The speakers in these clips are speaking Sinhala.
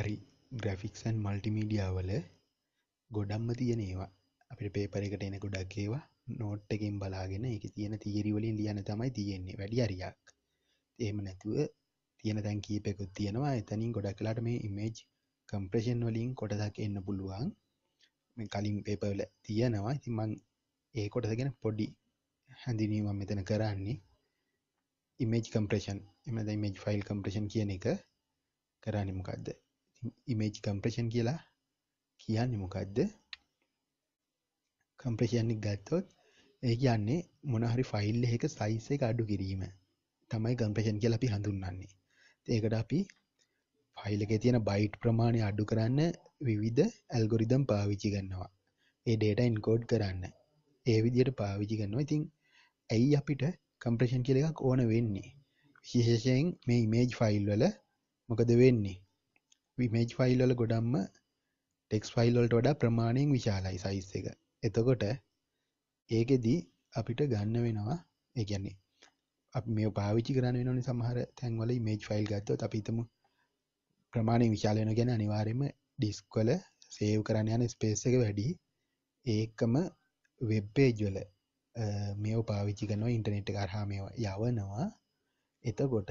හරි ග්‍රෆික්සන් මල්ටිමීඩියා වල ගොඩම්ම තියෙන ඒවා අපිට පේපර එකට එන ගොඩක් ඒවා නෝට් එකෙන් බලාගෙන එක තියෙන තීරිවලින් ලියන තමයි තියෙන්නේ වැඩි අරියක් එහෙම නැතුව තියෙන තැන් කීපෙකුත් තියෙනවා එතනින් ගොඩක් කලාට මේ ඉමේජ් කම්ප්‍රේෂන් වලින් කොටසක් එන්න පුළුවන් මේ කලින් පේපවල තියෙනවා ඉතින් මං ඒ කොටස ගැන පොඩි හැඳිනීමක් මෙතන කරන්නේ ඉමේජ් කම්ප්‍රේෂන් එහෙම නැත්නම් ඉමේජ් ෆයිල් කම්ප්‍රේෂන් කියන එක කරන්නේ මොකද්ද ඉමේජ් කම්ප්‍රේෂන් කියලා කියන්නේ මොකක්ද කම්ප්‍රේෂන් එක ගත්තොත් ඒ කියන්නේ මොන හරි ෆයිල් එකක සයිස් එක අඩු කිරීම තමයි කම්ප්‍රේෂන් කියලා අපි හඳුන්වන්නේ. ඒකට අපි ෆයිල් එකේ තියෙන බයිට් ප්‍රමාණය අඩු කරන්න විවිධ ඇල්ගොරිදම් පාවිච්චි කරනවා. ඒ data encode කරන්න. ඒ විදිහට පාවිච්චි කරනවා. ඉතින් ඇයි අපිට කම්ප්‍රේෂන් කියලා එකක් ඕන වෙන්නේ? විශේෂයෙන් මේ image ෆයිල් වල මොකද වෙන්නේ? ඉමේජ් ෆයිල් වල ගොඩක්ම ටෙක්ස් ෆයිල් වලට වඩා ප්‍රමාණයෙන් විශාලයි size එක. එතකොට ඒකෙදි අපිට ගන්න වෙනවා ඒ කියන්නේ අපි මේව පාවිච්චි කරන්න වෙනවනේ සමහර තැන්වල ඉමේජ් ෆයිල් ගත්තොත් අපි හිතමු ප්‍රමාණයෙන් විශාල වෙනවා කියන්නේ අනිවාර්යයෙන්ම ඩිස්ක් වල සේව් කරන්න යන ස්පේස් එක වැඩි. ඒකම වෙබ් page වල මේව පාවිච්චි කරනවා ඉන්ටර්නෙට් එක හරහා මේව යවනවා. එතකොට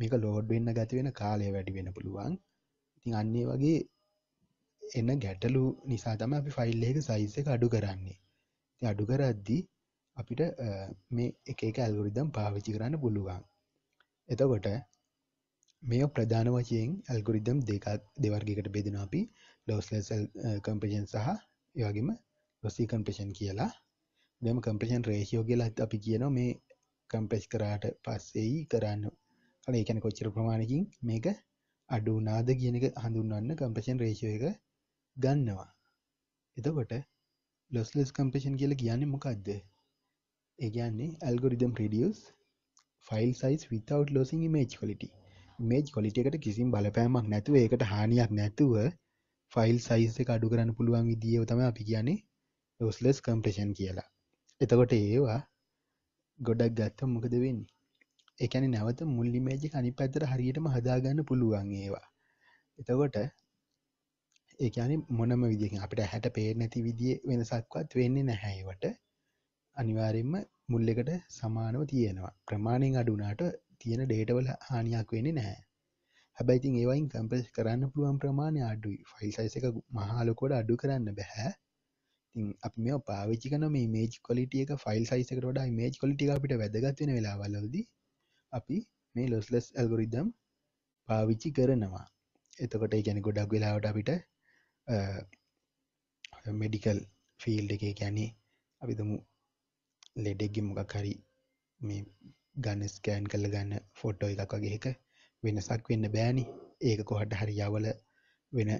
මේක ලෝඩ් වෙන්න ගත වෙන කාලය වැඩි වෙන්න පුළුවන්. ඉතින් අන්න ඒ වගේ එන ගැටලු නිසා තමයි අපි ෆයිල් එකක size එක අඩු කරන්නේ. ඉතින් අඩු කරද්දී අපිට මේ එක එක ඇල්ගොරිතම් පාවිච්චි කරන්න පුළුවන්. එතකොට මේ ප්‍රධාන වශයෙන් ඇල්ගොරිතම් දෙකක් දෙවර්ගයකට බෙදෙනවා අපි lossless compression සහ ඒ වගේම lossy compression කියලා. දැන් compression ratio කියලා අපි කියනවා මේ compress කරාට පස්සේයි කරන්න. ඒ කියන්නේ කොච්චර ප්‍රමාණයකින් මේක අඩු වුණාද කියන එක හඳුන්වන්න කම්පෂන් රේෂෝ එක ගන්නවා එතකොට ලොස්ලස් කම්පෂන් කියලා කියන්නේ මොකක්ද ඒ කියන්නේ algorithm reduces file size without losing image quality image quality එකට කිසිම් බලපෑමක් නැතුව ඒකට හානියක් නැතුව ෆයිල් සයිස් එක අඩු කරන්න පුළුවන් විදිියව තම අපි කියන්නේ ලොස්ලස් කම්පෂන් කියලා එතකොට ඒවා ගොඩක් ගත්තම් මොකද වෙන්නේ ඒ කියන්නේ නැවත මුල් ඉමේජ් එක අනිත් පැත්තට හරියටම හදාගන්න පුළුවන් ඒවා. එතකොට ඒ කියන්නේ මොනම විදිහකින් අපිට හැට පේන්නේ නැති විදිහේ වෙනසක්වත් වෙන්නේ නැහැ ඒවට. අනිවාර්යයෙන්ම මුල් එකට සමානව තියෙනවා. ප්‍රමාණයෙන් අඩු වුණාට තියෙන data වල හානියක් වෙන්නේ නැහැ. හැබැයි ඉතින් ඒ වයින් කම්ප්‍රෙස් කරන්න පුළුවන් ප්‍රමාණය අඩුයි. ෆයිල් සයිස් එක මහා ලොකුවට අඩු කරන්න බෑ. ඉතින් අපි මේව පාවිච්චි කරන මේ image quality එක ෆයිල් සයිස් එකට වඩා image quality එක අපිට වැදගත් වෙන වෙලාවවලදී අපි මේ ලොස්ලස් ඇල්ගොරිදම් පාවිච්චි කරනවා එතකොට ගැන ගොඩක් වෙලාවට අපිට මෙඩිකල් ෆිල්් එක ගැනේ අපිතමු ලෙඩෙක්ගි මොකක් හරි මේ ගන්න ස්කෑන් කල්ල ගන්න ෆොටෝ එකක් වගේ එක වෙනසක් වෙන්න බෑනි ඒක කොහට හරි යවල වෙන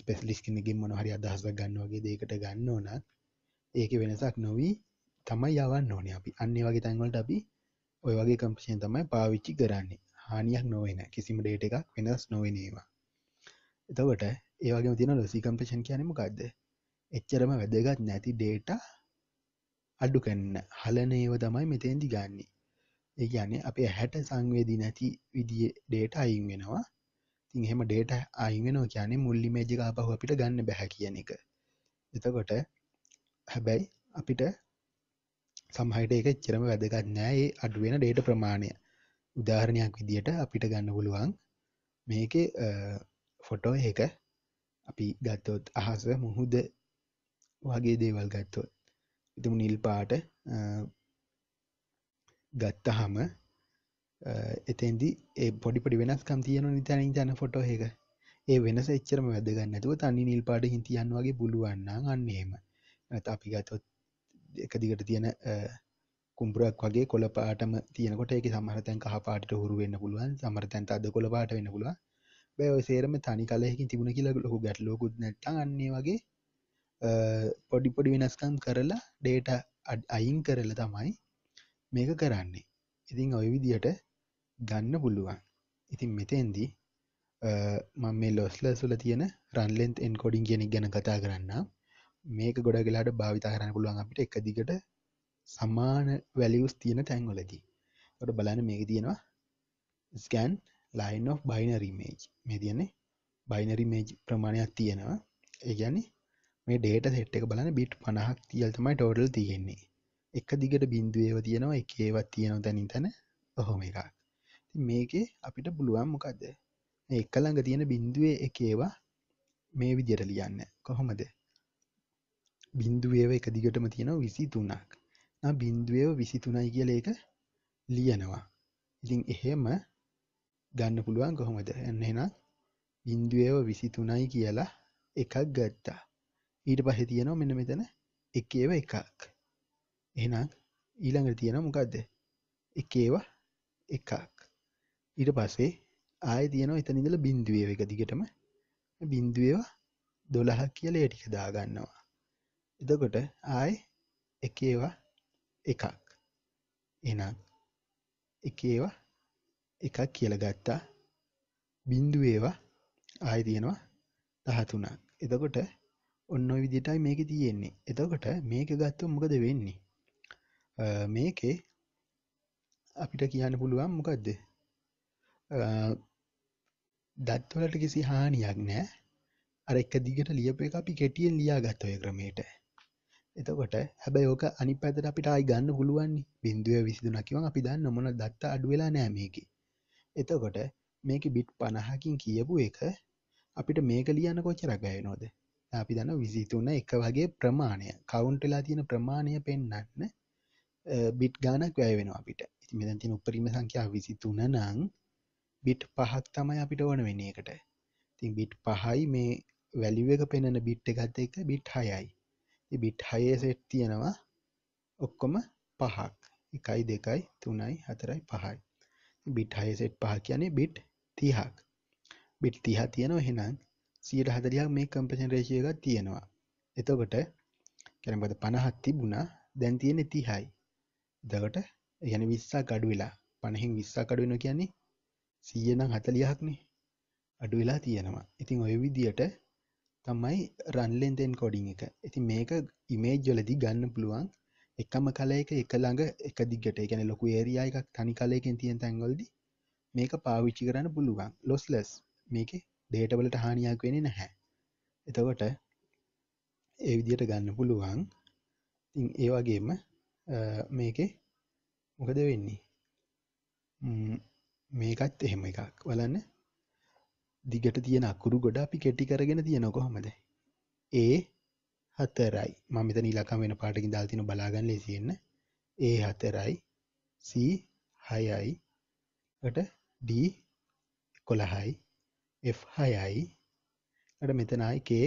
ස්පෙස්ලිස්කිනගින් මොන හරි අදහසක් ගන්න වගේ දේකට ගන්න ඕනත් ඒක වෙනසක් නොවී තමයි යවන්න ඕනේ අපි අන්නේ වගේ තැන්වලට අපි ඔය වගේ කම්පෂන් තමයි පාවිච්චි කරන්නේ හානියක් නොවෙන කිසිම ඩේට එකක් වෙනස් නොවෙනේවා එතවට ඒවගේ තින ලොසි කම්පෂන් කියනම ගක්ද එච්චරම වැදගත් නැති ඩේට අඩු කන්න හලන ඒව තමයි මෙතෙන්දි ගන්නේ ඒ කියන්නේ අපේ හැට සංවේදී නැති විදිිය ඩේට අයින් වෙනවා තිහෙම ඩේට අයිමෙනෝ කියන මුල්ලි මේජික අපහු අපිට ගන්න බැහැ කියන එක එතකොට හැබැයි අපිට සමහට එක චරම වැදගත්නෑ ඒ අඩුවෙන ඩේට ප්‍රමාණය උදාහරණයක් විදියට අපිට ගන්න පුළුවන් මේක ෆොටෝ එක අපි ගත්තොත් අහස මුහුද වගේ දේවල් ගත්තොත් එතුම නිල් පාට ගත්තහම එතන්දි ඒ පොඩිපඩි වෙනස්කම් තියන නිතැන ජන ෆොටෝ එක ඒ වෙනස එච්චරම වැදගන්නතුව තනි නිල් පාට හිතියන් වගේ බුලුවන්න අන්නේම අපි ගතොත් එක දිගට තියෙන කුම්පුරක් වගේ කොළ පාටම තියනකොට ඒක සමහර තැන් කහ පාටට හුරු වෙන්න පුළුවන් සමහර තැන්ට අද කොළ පාට වෙන්න පුළුවන් බෑ ඔය සේරම තනි කලයකින් තිබුණ කියලා ලොකු ගැටලුවකුත් නැත්තම් අන්න ඒ වගේ පොඩි පොඩි වෙනස්කම් කරලා ඩේටා අයින් කරලා තමයි මේක කරන්නේ ඉතින් ඔය විදිහට ගන්න පුළුවන් ඉතින් මෙතෙන්දී මම මේ ලොස්ලස් වල තියෙන රන්ලෙන්ත් එන්කොඩින් කියන ගැන කතා කරන්නම් මේක ගොඩ ගලාට භාවිතා කරන්න පුළුවන් අපිට එක දිගට සමාන වැලියස් තියෙන තැන්වලදී ට බලන්න මේක තියෙනවා ස්කෑන් ලයින් of බයිනරිමේජ් මේ තියන්නේ බයිනරිමේජ් ප්‍රමාණයක් තියෙනවා ඒගැන්නේ මේ ඩේට සෙට් එක බලන්න බිට් පනහක් තියල්තමයි ටෝටල් තියෙන්නේ එක දිගට බින්දුවේව තියෙනවා එකේවත් තියෙනවා තැනින් තැන ඔහොම එකක් මේකේ අපිට පුළුවන් මොකක්ද එකළඟ තියෙන බින්දුවේ එකේවා මේ විදියට ලියන්න කොහොමද බින්දුවේව එක දිගටම තියෙනවා විසි තුනක් බින්දුවව විසි තුනයි කියල එක ලියනවා ඉතින් එහෙම ගන්න පුළුවන් කොහොමද එන්නෙන බින්දුවව විසි තුනයි කියලා එකක් ගත්තා ඊට පහෙ තියනවා මෙන මෙතන එකේව එකක් එහෙනම් ඊළඟට තියෙන මොකක්ද එකේවා එකක් ඊට පස්සේ ආය තියනවා එතනිදල බින්දුවේව එක දිගටම බින්දුවවා දොළහ කියල ටික දාගන්නවා එතකොට ආයි එක ඒවා එකක්. එහෙනම් එක ඒවා එකක් කියලා ගත්තා. බිංදු ඒවා ආයි තියෙනවා 13ක්. එතකොට ඔන්න ඔය විදිහටයි මේකේ තියෙන්නේ. එතකොට මේක ගත්තොත් මොකද වෙන්නේ? මේකේ අපිට කියන්න පුළුවන් මොකද්ද? දත්වලට කිසි හානියක් නැහැ. අර එක දිගට ලියපු එක අපි කෙටියෙන් ලියාගත්ත ඔය ක්‍රමයට. එතකොට හැබැයි ඕක අනිත් පැත්තට අපිට ආයි ගන්න පුළුවන්නේ බිංදුව 23 කිව්වම අපි දන්න මොන දත්ත අඩු වෙලා නැහැ මේකේ. එතකොට මේකේ බිට් 50කින් කියපු එක අපිට මේක ලියන්න කොච්චරක් වැය වෙනවද? අපි දන්න 23 එක වගේ ප්‍රමාණය කවුන්ට් වෙලා තියෙන ප්‍රමාණය පෙන්වන්න බිට් ගාණක් වැය වෙනවා අපිට. ඉතින් මෙතන තියෙන උපරිම සංඛ්‍යාව 23 නම් බිට් 5ක් තමයි අපිට ඕන වෙන්නේ ඒකට. ඉතින් බිට් 5යි මේ වැලියු එක පෙන්වන බිට් එකත් එක්ක බිට් 6යි. බිට් හයේ සෙට් තියෙනවා ඔක්කොම පහක් එකයි දෙකයි තුනයි හතරයි පහයි බිට් හය සෙට් පහ කියන්නේ බිට් තිහක් බිට් තිහ තියෙනවා එහෙනම් සියට හදරියක් මේ කම්පසන් රේශය එකක් තියෙනවා එතකොට කැනබද පණහත් තිබුණා දැන් තියෙන තිහයි දකට යන විස්සා ගඩු වෙලා පණහෙන් විස්සා කඩුවෙන කියන්නේ සීයනම් හතලියහක්නේ අඩු වෙලා තියෙනවා ඉතින් ඔය විදියට තමයි රන්ලෙන් දෙන් කොඩින් එක ඉති මේක ඉමේජ් ජොලදි ගන්න පුළුවන් එකම කලයක එක ළඟ එක දිගට ගැන ලොකු ඒරයා එකක් තනි කලයකෙන් තියෙන් තැන්ගොල්දි මේක පාවිච්චි කරන්න පුළුවන් ලොස් ලෙස් මේක ඩේටබලට හානියක් වෙන නැහැ එතකොට ඒ විදියට ගන්න පුළුවන් තින් ඒවාගේම මේකේ මොකද වෙන්නේ මේකත් එහෙම එකක් වලන්න දිගට තියෙන අකුරු ගොඩ අපි කෙටි කරගෙන තියෙන කොහොමද ඒ හතරයි මම මෙතන ඉලක්කම් වෙන පාටකින් දාලා තියෙන බලාගන්න ලේසියෙන්න ඒ හතරයි C 6යි ට D 11යි F 6යි ට මෙතනයි K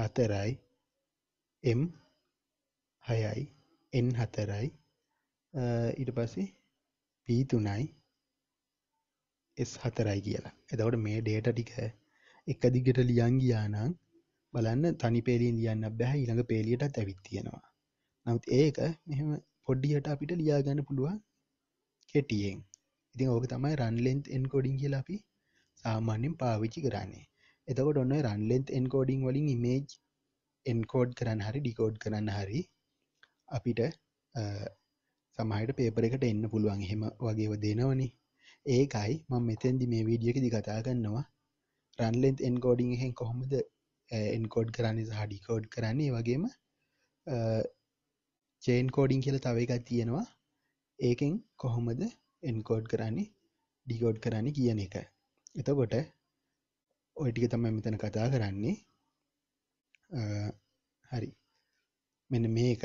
4යි M 6යි N 4යි ඊට පස්සේ P 3යි එස් හතරයි කියලා එතකොට මේ ඩේට ටික එක දිගට ලියන් ගියානම් බලන්න තනි පේලින් ලියන්න බැහැ ඊළඟ පේලියටත් ඇවිත් තියෙනවා නමුත් ඒක මෙහම පොඩ්ඩියට අපිට ලියාගන්න පුළුවන් කෙටියෙන් ඉතින් ඕක තමයි රන්ලෙන්ත් එන්කෝඩින් කියලා අපි සාමාන්‍යෙන් පාවිච්චි කරන්නේ එතකොට ඔන්න රන්ලෙන්ත් එන්කෝඩිං වලින් ඉමේජ් එන්කෝඩ් කරන්න හරි ඩිකෝඩ් කරන්න හරි අපිට සමහයට පේපර එකට එන්න පුළුවන් එහෙම වගේව දෙනවනේ ඒකයි මම මෙතැන්දි මේ වීඩියක දි කතා ගන්නවා රන්ලෙන්ත් එන්කෝඩිං හෙන් කොහොමද එන්කෝඩ් කරන්න හඩිකෝඩ් කරන්නේ වගේම චේන් කෝඩිං කියල තව එකක් තියෙනවා ඒකෙන් කොහොමද එන්කෝඩ් කරන්නේ ඩිකෝඩ් කරන්න කියන එක එතකොට ඔයිටික තමයි මෙතන කතා කරන්නේ හරි මෙන්න මේක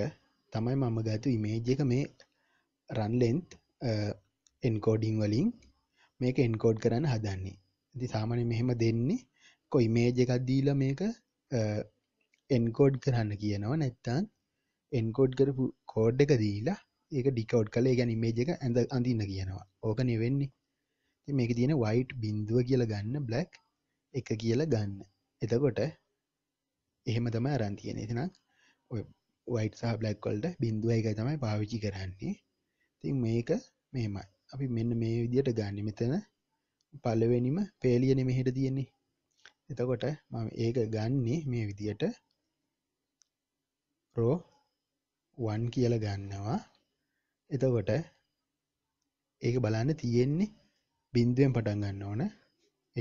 තමයි මම ගතු ඉමේජ් එක මේ රන්ලෙන්ත් එන්කෝඩිං වලින් මේක එන්කෝඩ් කරන්න හදන්නේ ඇති සාමනය මෙහෙම දෙන්නේ කොයි මේජ එකක් දීල මේක එන්කෝඩ් කරන්න කියනවා නැත්තන් එන්කෝඩ් කරපු කෝඩ් එක දීලා ඒක ඩිකවඩ් කළ ගැන මේජ එක ඇඳ අඳන්න කියනවා ඕක නෙවෙන්නේ මේක තියෙන වයිට් බින්දුව කියලා ගන්න බ්ලක් එක කියලා ගන්න එතකොට එහෙම තම අරන් තියෙන තිනම් වයිට සහ බ්ලක්කොල්ට බින්දුව එක තමයි පාවිචි කරන්නේ තින් මේක මෙමයි අපි මෙන්න මේ විදියට ගන්න මෙතන පලවෙනිම පේලියන මෙහෙට තියෙන්නේ එතකොට මම ඒක ගන්නේ මේ විදියට රෝ වන් කියල ගන්නවා එතකොට ඒක බලන්න තියෙන්නේ බින්දුවෙන් පටන් ගන්න ඕන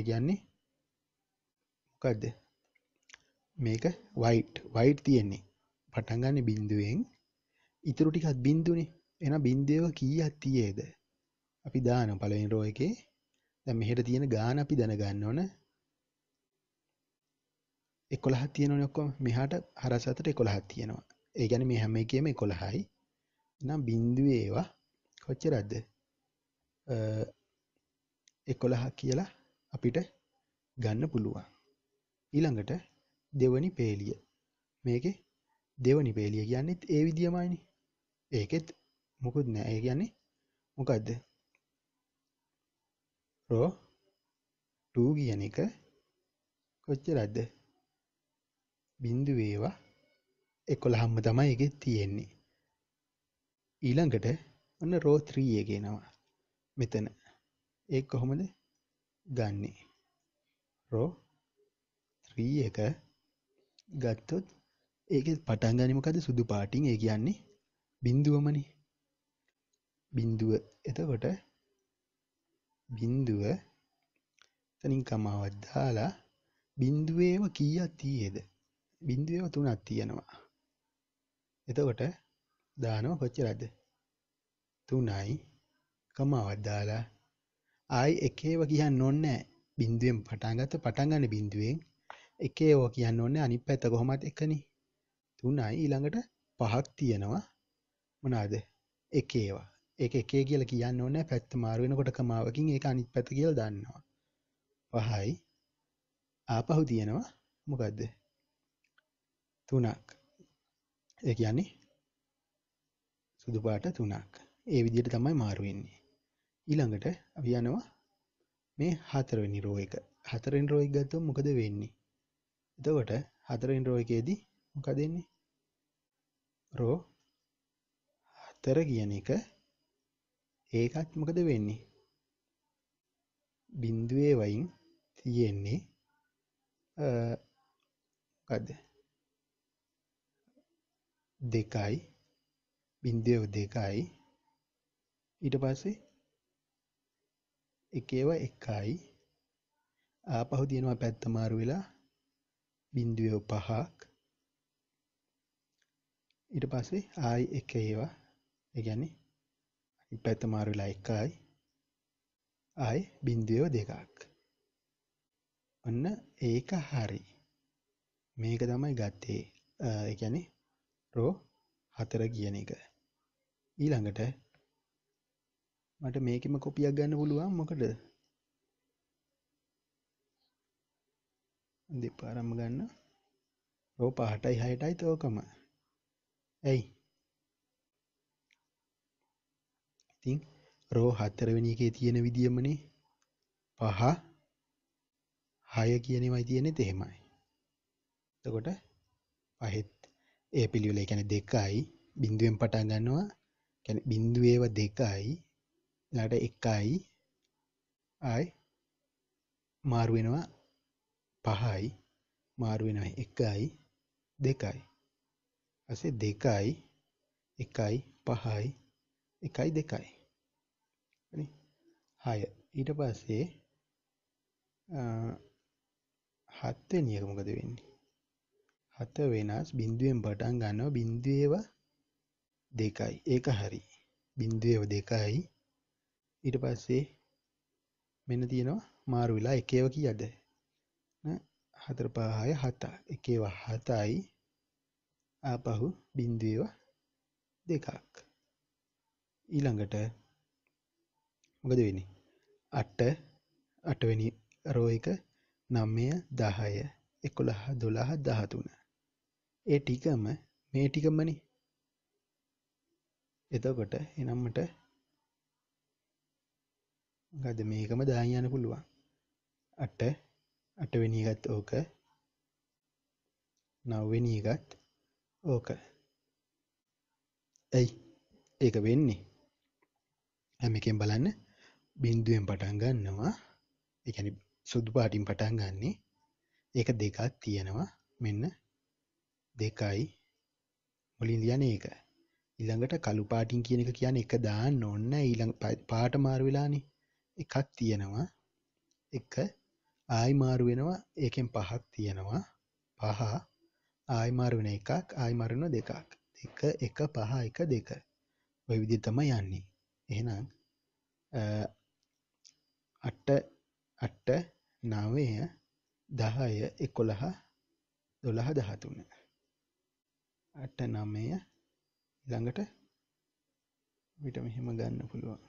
එකන්නේ මොකක්ද මේක වයිට් වයිට් තියෙන්නේ පටන්ගන්න බින්දුවෙන් ඉතුරු ටිකත් බින්දුනේ එන බින්දේව කීයක් තියේද අපි දාන පලවෙනි රෝ එකේ දැන් මෙහෙට තියෙන ගාන අපි දැනගන්න ඕන 11ක් තියෙනවනේ ඔක්කොම මෙහාට හරස් අතර 11ක් තියෙනවා ඒ කියන්නේ මේ හැම එකෙම 11යි එහෙනම් බිඳුවේ ඒවා කොච්චරද 11 කියලා අපිට ගන්න පුළුවන් ඊළඟට දෙවනි පේලිය මේකේ දෙවනි පේලිය කියන්නේත් ඒ විදියමයිනේ ඒකෙත් මොකුත් නෑ ඒ කියන්නේ මොකද්ද රෝ ටූ කියන එක කොච්චරද බින්දුවේවා එකොළහම්ම තමයි එක තියෙන්නේ ඊළඟට ඔන්න රෝ ත්‍රීය ගෙනවා මෙතන ඒ කොහොමද ගන්නේ රෝ ත්‍රී එක ගත්තොත් ඒක පටන් ගනිමකද සුදු පාටින් ඒ කියන්නේ බින්දුවමනි බින්දුව එතකොට බිංදුව එතනින් කමාවක් දාලා බිංදුවේම කීයක් තියේද බිංදුවේම තුනක් තියෙනවා එතකොට දානවා කොච්චරද තුනයි කමාවක් දාලා ආයි එකේව කියන්න ඕනේ බිංදුවෙන් පටන් ගත්ත පටන් ගන්න බිංදුවෙන් එකේව කියන්න ඕනේ අනිත් පැත්ත කොහොමද එකනේ තුනයි ඊළඟට පහක් තියෙනවා මොනවාද එකේවා ඒක එකේ කියලා කියන්න ඕනෑ පැත්ත මාරු වෙනකොට කමාවකින් ඒක අනිත් පැත්ත කියලා දාන්නවා. 5යි ආපහු තියෙනවා මොකද්ද? 3ක්. ඒ කියන්නේ සුදු පාට 3ක්. ඒ විදිහට තමයි මාරු වෙන්නේ. ඊළඟට අපි යනවා මේ හතරවෙනි රෝ එක. හතරවෙනි රෝ එක ගත්තොත් මොකද වෙන්නේ? එතකොට හතරවෙනි රෝ එකේදී මොකද වෙන්නේ? රෝ 4 කියන එක ඒකත් මොකද වෙන්නේ බින්දුවේ වයින් තියෙන්නේ ගද දෙකයි බින්දයව දෙකයි ඊට පස්සේ එකේව එකයි ආපහු තියෙනවා පැත්ත මාරු වෙලා බින්දුවව පහක් ඊට පස්සේ ආයි එක ඒවා ඒ කියන්නේ පැත්ත මාරු වෙලා එකයි ආයි බින්දුව දෙකක් ඔන්න ඒක හරි මේක තමයි ගත්තේ ඒ කියන්නේ රෝ හතර කියන එක ඊළඟට මට මේකෙම කොපියක් ගන්න පුළුවන් මොකටද දෙපාරම ගන්න රෝ පහටයි හයටයි තෝකම ඇයි ඉතින් රෝ හතරවෙනි එකේ තියෙන විදියමනේ පහ හය කියනවයි තියෙනෙත් එහෙමයි. එතකොට පහෙත් ඒ පිළිවෙල ඒ කියන්නේ දෙකයි බිඳුවෙන් පටන් ගන්නවා. කියන්නේ බිඳුවේව දෙකයි ඊළඟට එකයි ආයි මාරු වෙනවා පහයි මාරු වෙනවා එකයි දෙකයි. ඊපස්සේ දෙකයි එකයි පහයි එකයි දෙකයි හය ඊට පස්සේ හත්වෙන් එක මොකද වෙන්නේ හත වෙනස් බින්දුවෙන් පටන් ගන්නව බින්දුවව දෙකයි ඒක හරි බින්දුවව දෙකයි ඊට පස්සේ මෙන්න තියෙනවා මාරු වෙලා එකේව කියද හතර පහය හතා එකේව හතයි ආපහු බින්දුවව දෙකක් ඊළඟට මොකද වෙන්නේ අට අටවැනි රෝ එක නම්මය දහය එකොළහ දොළහ දහතුන ඒ ටිකම මේ ටිකමනේ එතකොට එනම්මට ගද මේකම දායන්න පුළුවන් අට අටවෙනි එකත් ඕක නවවෙනි එකත් ඕක ඇයි ඒක වෙන්නේ දැන් මේකෙන් බලන්න බිංදුවෙන් පටන් ගන්නවා ඒ කියන්නේ සුදු පාටින් පටන් ගන්නෙ ඒක දෙකක් තියෙනවා මෙන්න දෙකයි මුලින් ලියන්නේ ඒක ඊළඟට කළු පාටින් කියන එක කියන්නේ එක දාන්න ඕන ඊළඟ පාට මාරු වෙලානේ එකක් තියෙනවා එක ආයි මාරු වෙනවා ඒකෙන් පහක් තියෙනවා පහ ආයි මාරු වෙන එකක් ආයි මාරු වෙන දෙකක් දෙක එක පහ එක දෙක ওই විදිහට තමයි යන්නේ එහෙනම් අට අට නවය දහය එකොළහ දොළහ දහතුන අට නමය ළඟට විට මෙහෙම ගන්න පුළුවන්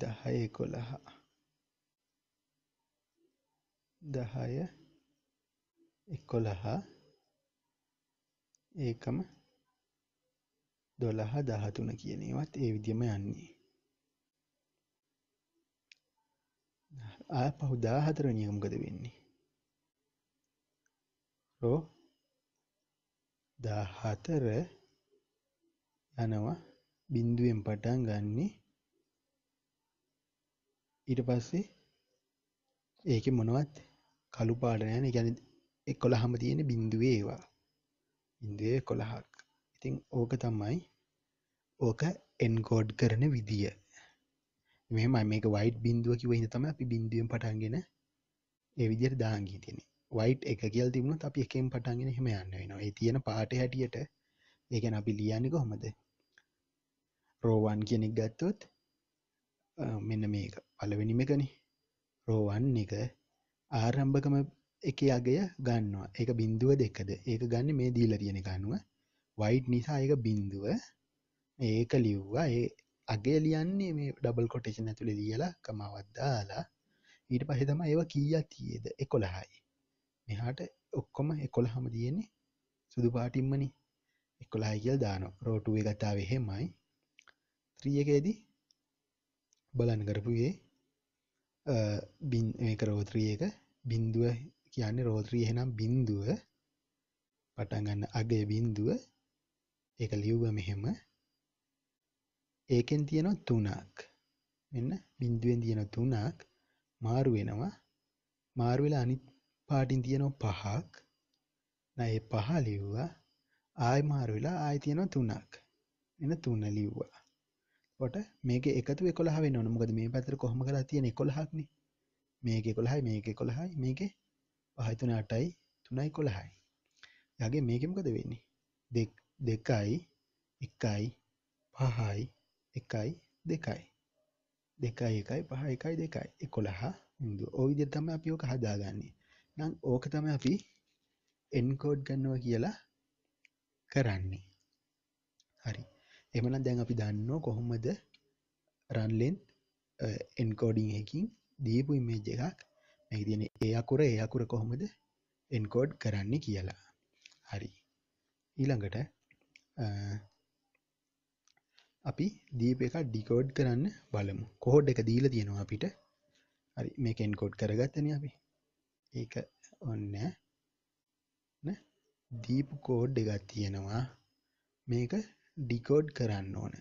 දහය එකොළහ දහය එකොළහ ඒකම දොළහ දහතුන කියන ඒවත් ඒ විදිහම යන්නේ. ආපහු 14 වෙනි එක මොකද වෙන්නේ? රෝ 14 යනවා බිඳුවෙන් පටන් ගන්නේ ඊට පස්සේ ඒක මොනවත් කළු පාට නෑන ගැන එක් කොළහම තියෙන බිින්දුවේ ඒවා ඉන්දේ කොළහක් ඉතින් ඕක තමයි ඕක එන්කෝඩ් කරන විදිිය මෙම මේක වයිට් බින්දුව කිව හිද තම අපි බින්දුවෙන් පටන්ගෙන ඒ විදියට දාංගී තියෙන වයිට් එක කියල් තිබුණු අපි එකෙන් පටන්ගෙන හෙම යන්න වෙනවා ඒ තියෙන පාට හැටියට ඒකැන අපි ලියන්න කොහොමද රෝවන් කෙනෙක් ගත්තොත් මෙන්න මේක පලවෙනිම එකන රෝවන් එක ආරම්භකම එක අගය ගන්නවා එක බින්දුව දෙකද ඒක ගන්න මේ දීල තියෙන ගන්නවා වයිට් නිසා එක බින්දුව ඒක ලිව්වා ඒ අගේ ලියන්නේ මේ ඩබල් කොටේෂන් ඇතුළි දියලා කමවද්දාලා ඊට පහෙතම ඒව කියා තියේද එකොළහයි මෙහාට ඔක්කොම එකොළ හම තියෙන්නේ සුදු පාටිම්මනි එකොළහයි කියල් දාන රෝටුව ගතාව එහෙමයි ත්‍රියකේදී බලන් කරපුයේ බින් කරෝත්‍රියක බින්දුව කියන්නේ රෝත්‍රී එහෙනම් බින්දුව පටගන්න අගේ බින්දුව ඒක ලිව්ව මෙහෙම ඒකෙන් තියෙනවා තුනක් මෙන්න බින්දුවෙන් තියෙන තුනක් මාරු වෙනවා මාරු වෙලා අනිත් පාටින් තියෙනවා පහක් නෑ ඒ පහ ලිව්වා ආයි මාරු වෙලා ආයි තියෙනවා තුනක් එන තුන ලිව්වා කොට මේක එකතු 11 වෙන්න ඕන. මොකද මේ පැත්තට කොහොම කරලා තියෙන 11ක්නේ. මේක 11යි මේක 11යි මේක 5 3 8යි 3 11යි. යාගේ මේකේ මොකද වෙන්නේ? 2 decae, එකයි පහයි එකයි දෙකයි දෙකයි එකයි පහ එකයි දෙකයි එකොළහා ඉදු ඔවිදි තම අපි ඕක හදාගන්නේ නම් ඕක තම අපි එන්කෝඩ් ගන්නවා කියලා කරන්නේ හරි එමන දැන් අපි දන්න කොහොමද රන්ලෙන් එන්කෝඩිං හකින් දීපු ඉමේජ් එකක් මැතින ඒ අකුර ඒ අකුර කොහොමද එන්කෝඩ් කරන්නේ කියලා හරි ඊළඟට අපි දීප එක ඩිකෝඩ් කරන්න බලමු කෝඩ් එක දීල තියෙනවා අපිට හරි මේ කෙන්කෝඩ් කරගත්තන අපි ඒක ඔන්න දීපු කෝඩ් එකත් තියෙනවා මේක ඩිකෝඩ් කරන්න ඕන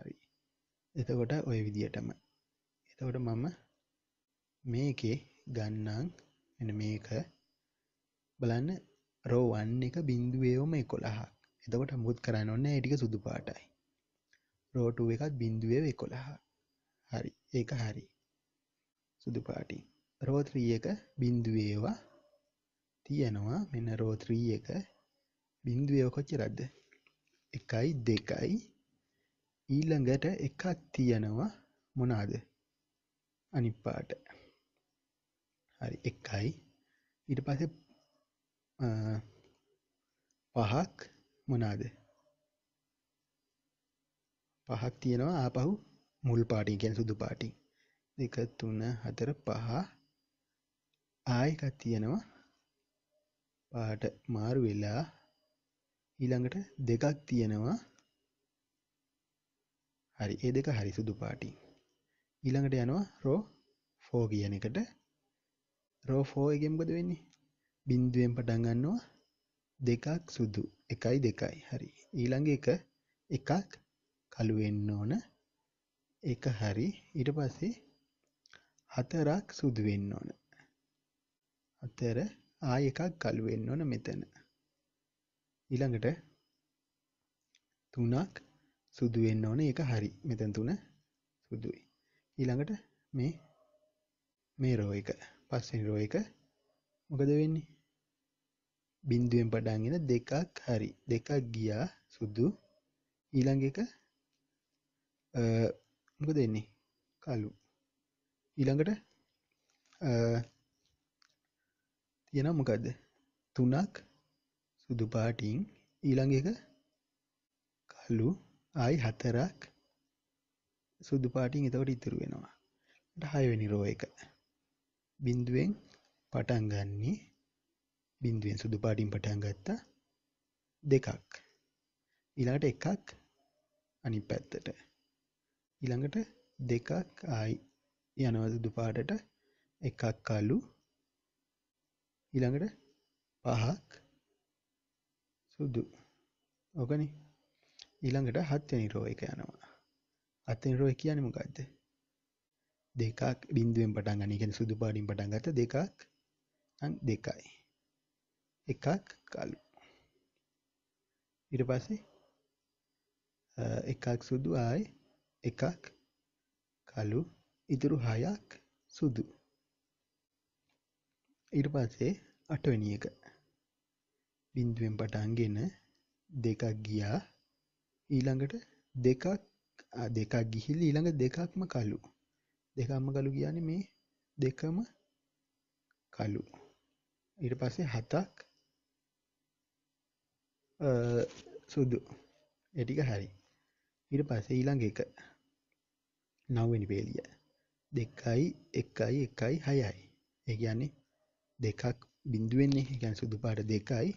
හරි එතකොට ඔය විදිහටම එතකොට මම මේකේ ගන්නන් එන මේක බලන්න රෝවන් එක බින්දුවයෝම එකොළහක් එතකොට මුත් කරන්න ඔන්න ඒටික සුදු පාටයි රෝටුව එකත් බින්දුවේ වෙකොළහා හරි ඒක හරි සුදු පාටි රෝත්‍රී එක බින්දුවේවා තියෙනවා මෙන්න රෝත්‍රී එක බින්දුවව කොච්චරද්ද එකයි දෙකයි ඊළඟට එකක් තියෙනවා මොනාද අනිපාට හරි එකයි ඊට පස්සේ පහක් මොනාද? පහක් තියෙනවා ආපහු මුල් පාටින් කියන්නේ සුදු පාටින්. 2 3 4 5 ආයෙ එකක් තියෙනවා පාට මාරු වෙලා ඊළඟට දෙකක් තියෙනවා හරි ඒ දෙක හරි සුදු පාටින්. ඊළඟට යනවා රෝ 4 කියන එකට රෝ 4 එකේ මොකද වෙන්නේ? බිංදුවෙන් පටන් ගන්නවා දෙකක් සුදු එකයි දෙකයි හරි ඊළඟ එක එකක් කළු වෙන්න ඕන එක හරි ඊට පස්සේ හතරක් සුදු වෙන්න ඕන හතර ආය එකක් කළු වෙන්න ඕන මෙතන ඊළඟට තුනක් සුදු වෙන්න ඕන ඒක හරි මෙතන තුන සුදුයි ඊළඟට මේ මේ රෝ එක පස්වෙනි රෝ එක මොකද වෙන්නේ බින්දුවෙන් පටන් ගෙන දෙකක් හරි දෙකක් ගියා සුදු ඊළඟ එක මොක දෙන්නේ කලු ඊළඟට තියෙන මොකක්ද තුනක් සුදු පාටිං ඊළඟ එක කලු ආයි හතරක් සුදු පාටිං එතවට ඉතුරු වෙනවා හයවෙනි රෝ එක බින්දුවෙන් පටන් ගන්නේ බින්දුවෙන් සුදු පාටින් පටන් ගත්තා දෙකක් ඊළඟට එකක් අනිත් පැත්තට ඊළඟට දෙකක් ආයි යනවා සුදු පාටට එකක් කළු ඊළඟට පහක් සුදු ඕකනේ ඊළඟට හත්වෙනි රෝ එක යනවා හත්වෙනි රෝ එක කියන්නේ මොකද්ද දෙකක් බින්දුවෙන් පටන් ගන්න. ඒ කියන්නේ සුදු පාටින් පටන් ගත්ත දෙකක් අන් දෙකයි. එකක් කළු ඊට පස්සේ එකක් සුදු ආයි එකක් කළු ඉතුරු හයක් සුදු ඊට පස්සේ අටවැනි එක බින්දුවෙන් පටන්ගෙන දෙකක් ගියා ඊළඟට දෙකක් දෙකක් ගිහිල් ඊළඟ දෙකක්ම කළු දෙකක්ම කළු කියන්නේ මේ දෙකම කළු ඊට පස්සේ හතක් සුදු එටික හරි ඉට පස ඊළඟ එක නවනි පේලිය දෙකයි එකයි එකයි හයයි ඒගන්නේ දෙකක් බිින්දුවෙන්නේ ගැන සුදු පාට දෙකයි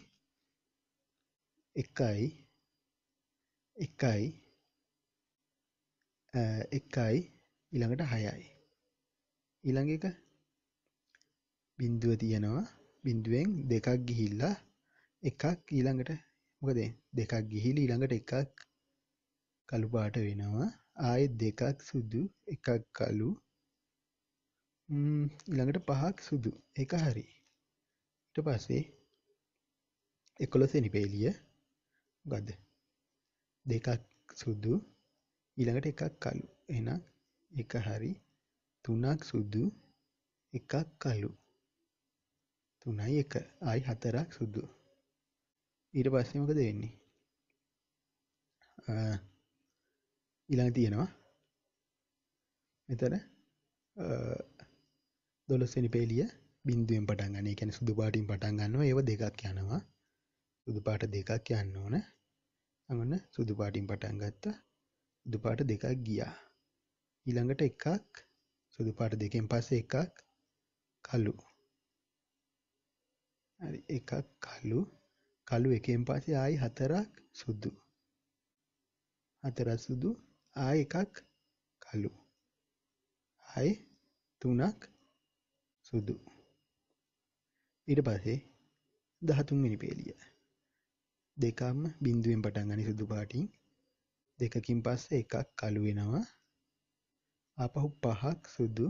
එකයි එකයි එකයි ඉළඟට හයයි ඉළඟ එක බිින්දුව තියෙනවා බිින්දුවෙන් දෙකක් ගිහිල්ලා එකක් ඊළඟට මොකද දෙකක් ගිහිල ඊළඟට එකක් කළු පාට වෙනවා ආයෙත් දෙකක් සුදු එකක් කළු ඊළඟට පහක් සුදු එක හරි ඊට පස්සේ එකොළොස්වෙනි පේලිය මොකද්ද දෙකක් සුදු ඊළඟට එකක් කළු එහෙනම් එක හරි තුනක් සුදු එකක් කළු තුනයි එක ආයි හතරක් සුදු ඊට පස්සේ මොකද වෙන්නේ ඊළඟ තියෙනවා මෙතන දොළොස්වෙනි පේලිය බින්දුවෙන් පටන් ගන්න. ඒ කියන්නේ සුදු පාටින් පටන් ගන්නවා. ඒව දෙකක් යනවා. සුදු පාට දෙකක් යන්න ඕන. අන්න සුදු පාටින් පටන් ගත්තා. සුදු පාට දෙකක් ගියා. ඊළඟට එකක් සුදු පාට දෙකෙන් පස්සේ එකක් කළු. හරි එකක් කළු කළු එකෙන් පස්සේ ආයි හතරක් සුදු. හතරක් සුදු ආයි එකක් කළු. ආයි තුනක් සුදු. ඊට පස්සේ 13 වෙනි පේලිය. දෙකම බිඳුවෙන් පටන් ගනි සුදු පාටින්. දෙකකින් පස්සේ එකක් කළු වෙනවා ආපහු පහක් සුදු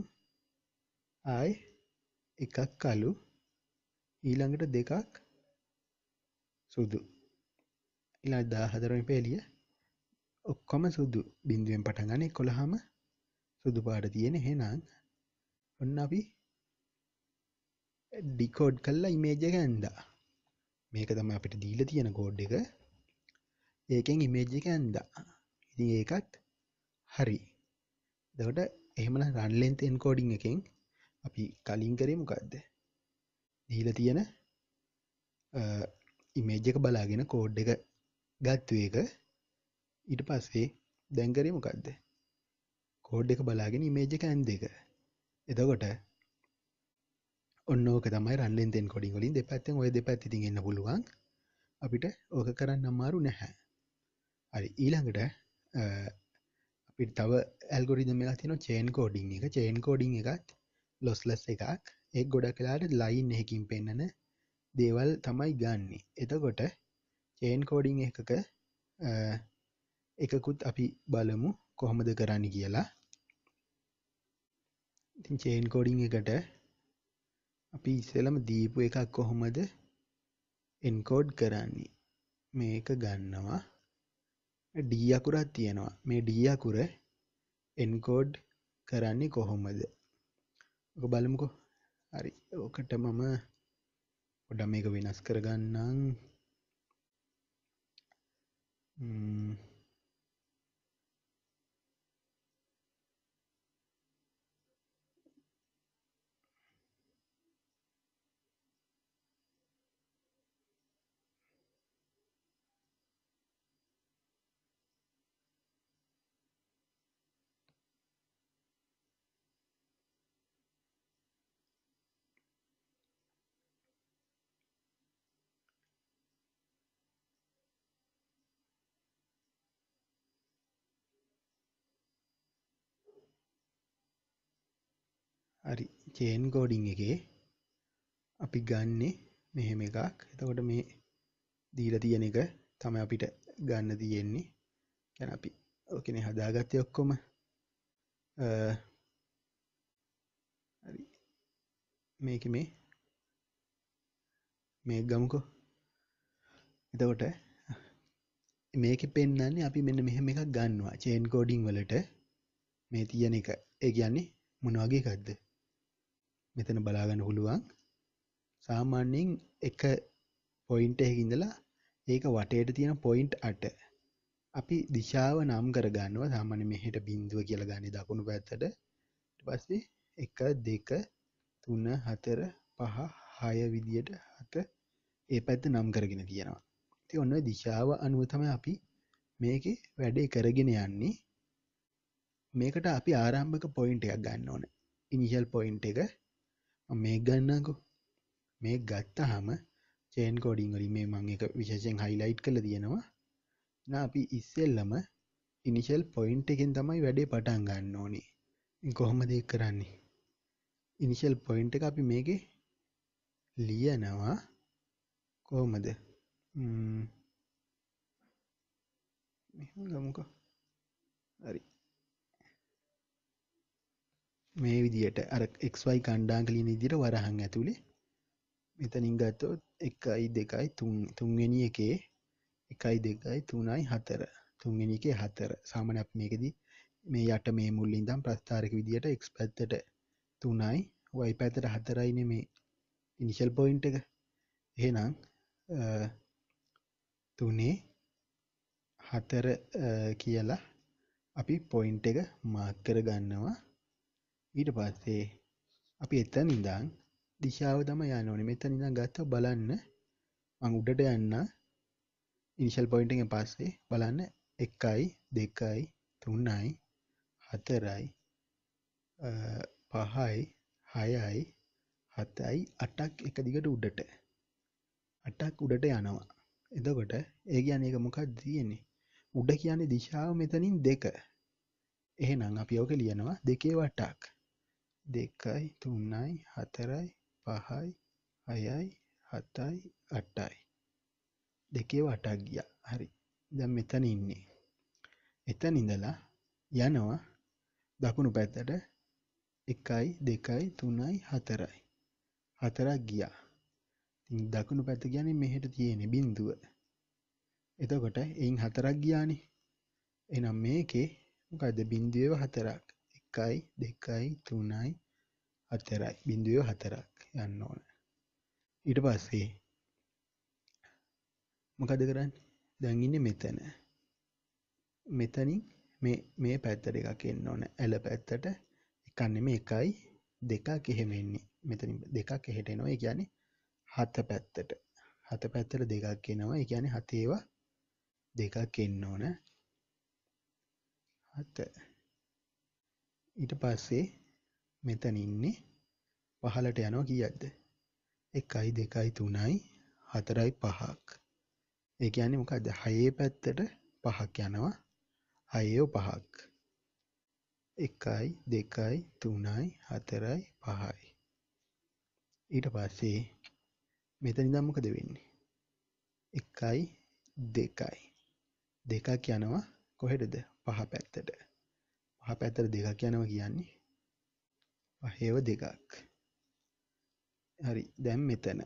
ආයි එකක් කළු ඊළඟට දෙකක් සුදු ඉලා දාහදරම පෙළිය ඔක්කොම සුදු බිින්දුවෙන් පටගන කොළහම සුදු පාට තියෙන හෙනම් ඔන්න අපි ඩිකෝඩ් කල්ලා ඉමේජක ඇන්දා මේක තම අපිට දීල තියෙන කෝඩ් එක ඒකෙන් ඉමේජ් එක ඇන්දා ඉති ඒකත් හරි දවට එහෙමන රන්ලෙන්ත එන්කෝඩිං එකෙන් අපි කලින් කරේ මොකක්ද දීල තියෙන ඉමේජ් එක බලාගෙන කෝඩ් එක ගත්තු එක ඊට පස්සේ දැන්කරේ මොකක්ද කෝඩ් එක බලාගෙන ඉමේජ් එක ඇන් දෙක එතකොට ඔන්නෝක තමයි රන්නෙන්තෙන් කොඩින් වලින් දෙපැත්තෙන් ඔය දෙපැත් ඉතින් එන්න පුළුවන් අපිට ඕක කරන්න අමාරු නැහැ හරි ඊළඟට අපි තව ඇල්ගොරිදම වෙලා තියෙන චේන් කෝඩින් එක චේන් කෝඩින් එකත් ලොස්ලස් එකක් ඒ ගොඩ කලාට ලයින් එකකින් පෙන්න්නන දේවල් තමයි ගන්නේ එතකොට චේන් කෝඩිං එකක එකකුත් අපි බලමු කොහොමද කරන්න කියලා චේන් කෝඩිං එකට අපි ඉස්සලම දීපු එකක් කොහොමද එන්කෝඩ් කරන්නේ මේක ගන්නවා ඩී අකුරත් තියෙනවා මේ ඩී අකුර එන්කෝඩ් කරන්නේ කොහොමද බලමුකෝ හරි ඕකට මම පොඩ්ඩක් මේක වෙනස් කරගන්නම් හරි චේන් ගෝඩිං එකේ අපි ගන්න මෙහෙම එකක් එතකොට මේ දීල තියෙන එක තම අපිට ගන්න තියෙන්නේ ගැන අපි ඕකන හදාගත්ත ඔක්කොම මේක මේ මේ ගමුකෝ එතකොට මේක පෙන්න්නන්නේ අපි මෙන්න මෙහෙම එකක් ගන්නවා චේන් කෝඩිං වලට මේ තියෙන එක ඒ කියන්නේ මොනවාගේ එකක්ද මෙතන බලාගන්න පුළුවන් සාමාන්‍යයෙන් එක පොයින්ට එකඉඳලා ඒක වටේට තියෙන පොයින්ට් අට අපි දිශාව නම් කරගන්නවා සාමාන්‍ය මෙහෙට බින්දුව කියලා ගන්න දකුණු පැත්තට පස්සේ එක දෙක තුන්න හතර පහ හය විදියට හත ඒ පැත්ත නම් කරගෙන තියෙනවා ති ඔන්න දිශාව අනුවතම අපි මේක වැඩේ කරගෙන යන්නේ මේකට අපි ආරම්භක පොයින්ට එකක් ගන්න ඕන ඉනිශල් පොයින්ට එක මේ ගන්නකෝ මේ ගත්තහම චේන් කෝඩිංගලි මේ මං එක විශෂයෙන් හයිලයිට් කළ තියෙනවා න අපි ඉස්සෙල්ලම ඉනිශල් පොයින්් එකෙන් තමයි වැඩේ පටන් ගන්න ඕනේ කොහොම දෙ කරන්නේ ඉනිශල් පොයින්ට එක අපි මේක ලියනවා කෝමද ගමුක හරි මේ විදියට අර එක්වයි කණ්ඩාංගලින ඉදිර වරහන් ඇතුළේ මෙතනින් ගත්තොත් එකයි දෙකයි තුන්වෙනි එකේ එකයි දෙකයි තුනයි හතර තුන්වෙනි එකේ හතර සාමනයක් මේකෙදි මේ යට මේ මුල්ලින් දම් ප්‍රස්ථාරක විදියට එක් පැත්තට තුනයි වයි පැතට හතරයින මේ ඉනිශල් පොයින්ට එක එහෙනම් තුනේ හතර කියලා අපි පොයින්ට එක මාර්කර ගන්නවා ඊට පස්සේ අපි එතන ඉඳන් දිශාව තමයි යන්න ඕනේ. මෙතන ඉඳන් ගත්තා බලන්න මම උඩට යන්න ඉනිෂියල් පොයින්ට් එකෙන් පස්සේ බලන්න 1යි 2යි 3යි 4යි 5යි 6යි 7යි 8ක් එක දිගට උඩට 8ක් උඩට යනවා. එතකොට ඒ කියන්නේ ඒක මොකක්ද තියෙන්නේ? උඩ කියන්නේ දිශාව මෙතනින් දෙක. එහෙනම් අපි ඔක ලියනවා දෙකේ වටක්. දෙකයි තුනයි හතරයි පහයි හයයි හතයි අටයි දෙකේ වටක් ගියා හරි දැන් මෙතන ඉන්නේ එතන ඉඳලා යනවා දකුණු පැත්තට එකයි දෙකයි තුනයි හතරයි හතරක් ගියා දකුණු පැත්ත කියන්නේ මෙහෙට තියෙන බිඳුව එතකොට එයින් හතරක් ගියානේ එහෙනම් මේකේ මොකද්ද බිඳුවේ හතරක් එකයි දෙකයි තුනයි හතරයි බිඳුව හතරක් යන්න ඕන ඊට පස්සේ මොකද කරන්න දැඟින්න මෙතන මෙතනින් මේ මේ පැත්තට එකක් එන්න ඕන ඇල පැත්තට එකන්නේ මේ එකයි දෙකක් එහෙමෙන්නේ මෙතනින් දෙකක් එහෙට එනවා කියන්නේ හත පැත්තට හත පැත්තට දෙකක් එනවා ඒ කියන්නේ හතේවා දෙකක් එන්න ඕන හත ඊට පස්සේ මෙතන ඉන්නේ පහළට යනවා කීයක්ද? 1යි 2යි 3යි 4යි 5ක්. ඒ කියන්නේ මොකද්ද? 6 පැත්තට 5ක් යනවා. 6ෝ 5ක්. 1යි 2යි 3යි 4යි 5යි. ඊට පස්සේ මෙතන ඉඳන් මොකද වෙන්නේ? 1යි 2යි. 2ක් යනවා කොහෙටද? 5 පැත්තට. වහ පැත්තර දෙකක් යනව කියන්නේ වහේව දෙකක් හරි දැම් මෙතන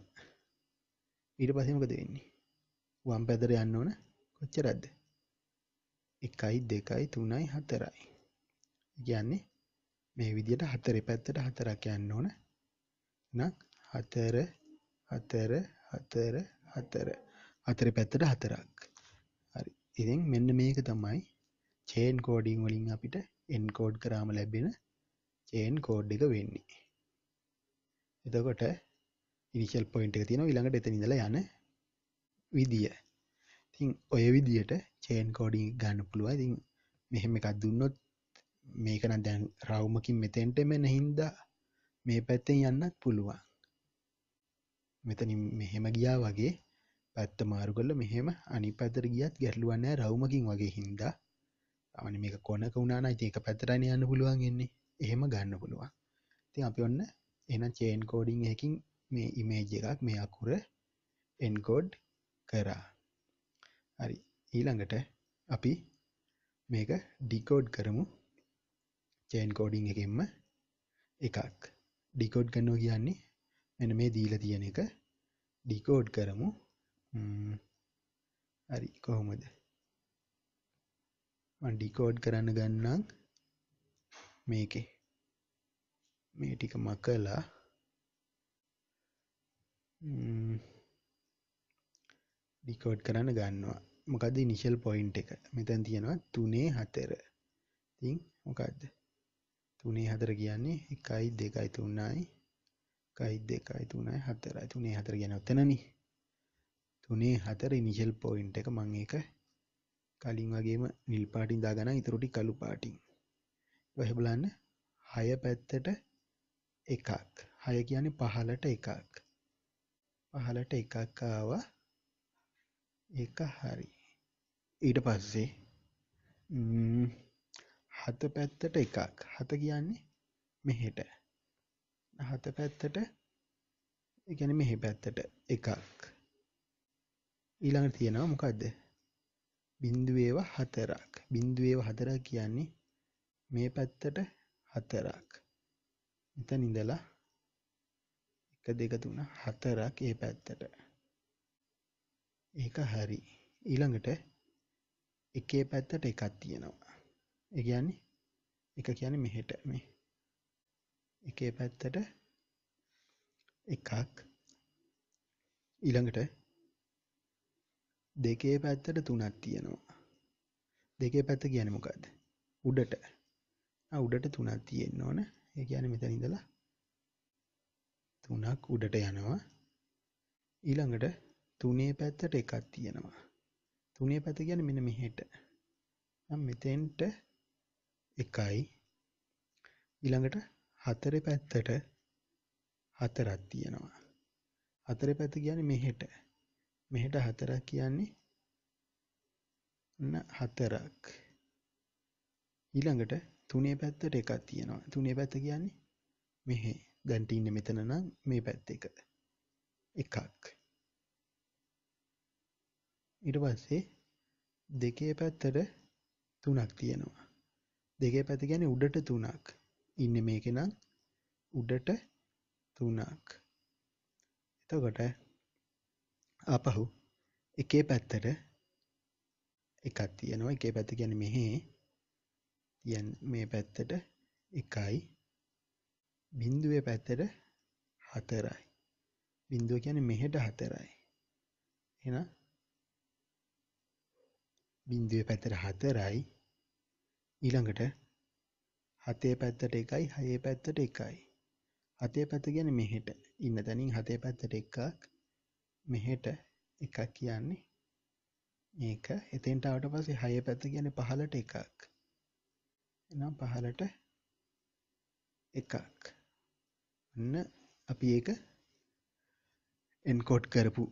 ඊට පසමකද වෙන්නේ වම් පැදර යන්න ඕන කොච්චරද්ද එකයි දෙකයි තුනයි හතරයි කියන්නේ මේ විදියට හතර පැත්තට හතරක් යන්න ඕන නක් හතර හතර හතර හතර හතර පැත්තට හතරක් හරි ඉතින් මෙන්න මේක තමයි චේන් කෝඩිං වලින් අපිට එන්කෝඩ් කරාම ලැබෙන චේන් කෝඩ් එක වෙන්නේ එතකොට ඉනිශල් පොයින්ට එක තියෙන විළඟට එතන ඉඳලා යන විදිය තින් ඔය විදියට චේන් කෝඩින් ගන්න පුළුව ඉතින් මෙහෙම එකක් දුන්නොත් මේකන දැන් රවුමකින් මෙතෙන්ට මෙ නැහින්දා මේ පැත්තෙන් යන්නත් පුළුවන් මෙතනි මෙහෙම ගියා වගේ පැත්ත මාරු කල්ල මෙහෙම අනි පැතර ගියත් ගැටලුවන්නෑ රවුමකින් වගේ හින්දා තමන මේක කොනක වුණනා ඒක පැතරන යන්න පුළුවන් එන්නේ එහෙම ගන්න පුළුවන් ති අපි ඔන්න එන චේන් කෝඩිං හකින් මේ ඉමේජ එකක් මේ අකුර එන්කෝඩ් කරා හරි ඊළඟට අපි මේක ඩිකෝඩ් කරමු චේන් කෝඩිං එකෙන්ම එකක් ඩිකෝඩ් කරනවා කියන්නේ මෙන මේ දීලා තියෙන එක ඩිකෝඩ් කරමු හරි කොහොමද මම ඩිකෝඩ් කරන්න ගන්නම් මේකේ මේ ටික මකලා ඩිකෝඩ් කරන්න ගන්නවා මොකද නිශල් පොයින්් එක මෙතැන් තියෙනවා තුනේ හතර තින් මොකක්ද තුනේ හතර කියන්නේ එකයි දෙකයි තුන්නයි කයි දෙකයි තුනයි හතරයි තුනේ හතර ගැන ඔත්තනනි තුනේ හතර ඉනිශල් පොයින්් එක මං එක කලින් වගේම නිල් පාටින් දාගන ඉතුරුටි කළු පාටින් වහබලන්න හය පැත්තට එකක් හය කියන පහලට එකක් පහලට එකක්කාව එක හරි ඊට පස්සේ හත පැත්තට එකක් හත කියන්නේ මෙහෙට හත පැත්තට එකන මෙහෙ පැත්තට එකක් ඊළඟ තියෙනවා මොකක්ද බින්දුවේව හතරක් බින්දුවේව හතරක් කියන්නේ මේ පැත්තට හතරක් එතන ඉඳලා 1 2 3 හතරක් ඒ පැත්තට ඒක හරි ඊළඟට එකේ පැත්තට එකක් තියෙනවා ඒ කියන්නේ එක කියන්නේ මෙහෙට මේ එකේ පැත්තට එකක් ඊළඟට දෙකේ පැත්තට තුනක් තියෙනවා දෙකේ පැත්ත කියන්නේ මොකද්ද උඩට උඩට තුනක් තියෙන්න ඕන ඒ කියන්නේ මෙතන ඉඳලා තුනක් උඩට යනවා ඊළඟට තුනේ පැත්තට එකක් තියෙනවා තුනේ පැත්ත කියන්නේ මෙන්න මෙහෙට නම් මෙතෙන්ට එකයි ඊළඟට හතරේ පැත්තට හතරක් තියෙනවා හතරේ පැත්ත කියන්නේ මෙහෙට මෙහෙට හතරක් කියන්නේ ඔන්න හතරක් ඊළඟට තුනේ පැත්තට එකක් තියෙනවා තුනේ පැත්ත කියන්නේ මෙහෙ දැන්ට ඉන්න මෙතන නම් මේ පැත්ත එක එකක් ඊට පස්සේ දෙකේ පැත්තට තුනක් තියෙනවා දෙකේ පැත්ත කියන්නේ උඩට තුනක් ඉන්න මේක නම් උඩට තුනක් එතකොට ආපහු එකේ පැත්තට එකක් තියෙනවා එකේ පැත්ත ගැන මෙහෙ යන් මේ පැත්තට එකයි බින්දුවේ පැත්තට හතරයි බින්දුව ගැන මෙහෙට හතරයි එන බින්දුවේ පැත්තට හතරයි ඊළඟට හතේ පැත්තට එකයි හයේ පැත්තට එකයි හතේ පැත්ත ගැන මෙහෙට ඉන්න තැනින් හතේ පැත්තට එකක් මෙහෙට එකක් කියන්නේ ඒක එතෙන්ට ආවට පස්සේ හය පැත්ත කියන්නේ පහලට එකක් එනම් පහලට එකක් ඔන්න අපි ඒක එන්කෝඩ් කරපු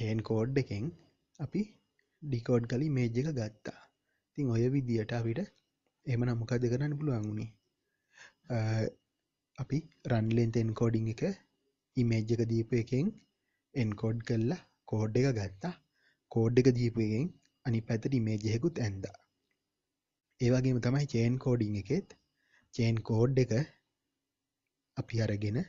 චේන් කෝඩ් එකෙන් අපි ඩිකෝඩ් කලි මේජ් එක ගත්තා තින් ඔය විදියට අපිට එම නමුකක් දෙ කරන්න පුළුවන්ගුණේ අපි රන්ලෙන් තෙන් කෝඩිං එක ඉමේජ් එක දීප එකෙන් එන්කෝඩ් කරලා කෝඩ් එක ගත්තා කෝඩ් එක දීපුගෙන් අනි පැතට මේජයකුත් ඇන්ද ඒවගේම තමයි චේන් කෝඩිං එකෙත් චේන් කෝඩ් එක අපි අරගෙන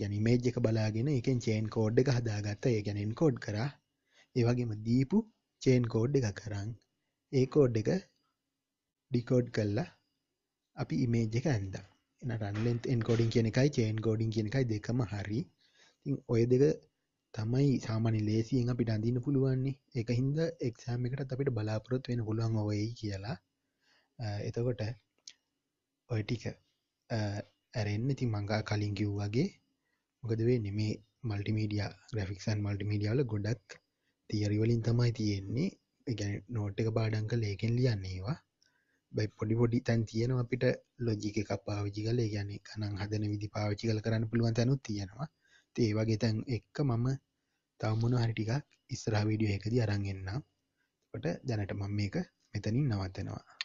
ගැන මේජ් එක බලාගෙන එකෙන් චේන් කෝඩ් එක හදාගත්ත ඒ ගැනෙන් කෝඩ් කරා ඒවගේම දීපු චේන් කෝඩ් එක කරං ඒ කෝඩ් එක ඩිකෝඩ් කල්ලා අපි ඉමේජ් එක ඇන්ද එන රන්ලෙන්ත් එන්කෝඩින් කියන එකයි චේන් ගෝඩින් කියන එකයි දෙකම හරි ඉතින් ඔය දෙක තමයි සාමානි ලේසියෙන් අපිට අඳන්න පුළුවන්නේ එක හින්ද එක්සෑම් එකටත් අපිට බලාපොරොත් වෙන පුළුවන් ඔවයි කියලා එතකොට ඔය ටික ඇරෙන්න්න ඉතින් මංගා කලින් කිව් වගේ මොකද වේ නෙමේ මල්ටිමීඩිය ග්‍රෆික්සන් මල්ටිමීඩියල ගොඩක් තියරිවලින් තමයි තියෙන්නේ එකැන නෝට් එක පාඩංක ලේකෙන් ලියන්නේවා බයි පොඩි පොඩි තැන් තියෙනවා අපිට ලොජික කපාවිජි කල ගැන කනං හදන විදි පාවිචි කල කරන්න පුළුවන් තැනුත් තියෙනවා ඉතින් ඒ වගේ තැන් එක්ක මම තව මොන හරි ටිකක් ඉස්සරහ වීඩියෝ එකදී අරන් එන්නම්. එතකොට දැනට මම මේක මෙතනින් නවත්තනවා.